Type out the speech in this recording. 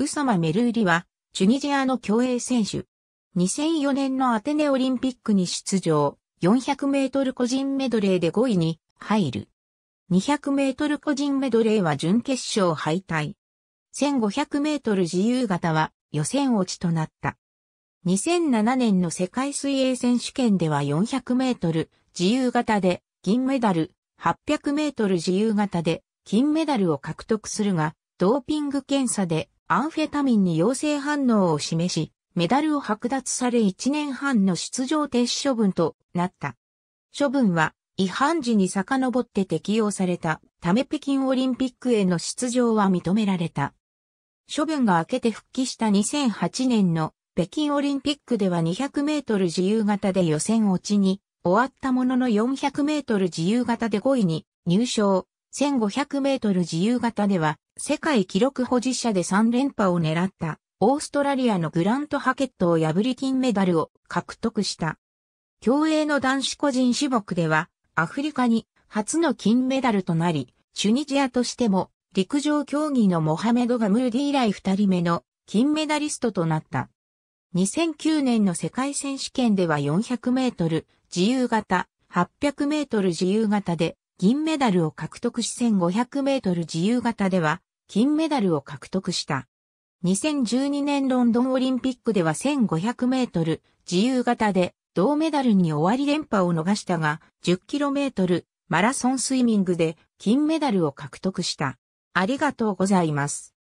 ウサマ・メルーリは、チュニジアの競泳選手。2004年のアテネオリンピックに出場、400メートル個人メドレーで5位に入る。200メートル個人メドレーは準決勝敗退。1500メートル自由形は予選落ちとなった。2007年の世界水泳選手権では400メートル自由形で銀メダル、800メートル自由形で金メダルを獲得するが、ドーピング検査でアンフェタミンに陽性反応を示し、メダルを剥奪され1年半の出場停止処分となった。処分は違反時に遡って適用されたため北京オリンピックへの出場は認められた。処分が明けて復帰した2008年の北京オリンピックでは200メートル自由形で予選落ちに終わったものの400メートル自由形で5位に入賞、1500メートル自由形では世界記録保持者で3連覇を狙ったオーストラリアのグラント・ハケットを破り金メダルを獲得した。競泳の男子個人種目ではアフリカに初の金メダルとなり、チュニジアとしても陸上競技のモハメド・ガムーディ以来2人目の金メダリストとなった。2009年の世界選手権では400メートル自由形、800メートル自由形で銀メダルを獲得し1500メートル自由形では金メダルを獲得した。2012年ロンドンオリンピックでは1500メートル自由形で銅メダルに終わり連覇を逃したが、10キロメートルマラソンスイミングで金メダルを獲得した。ありがとうございます。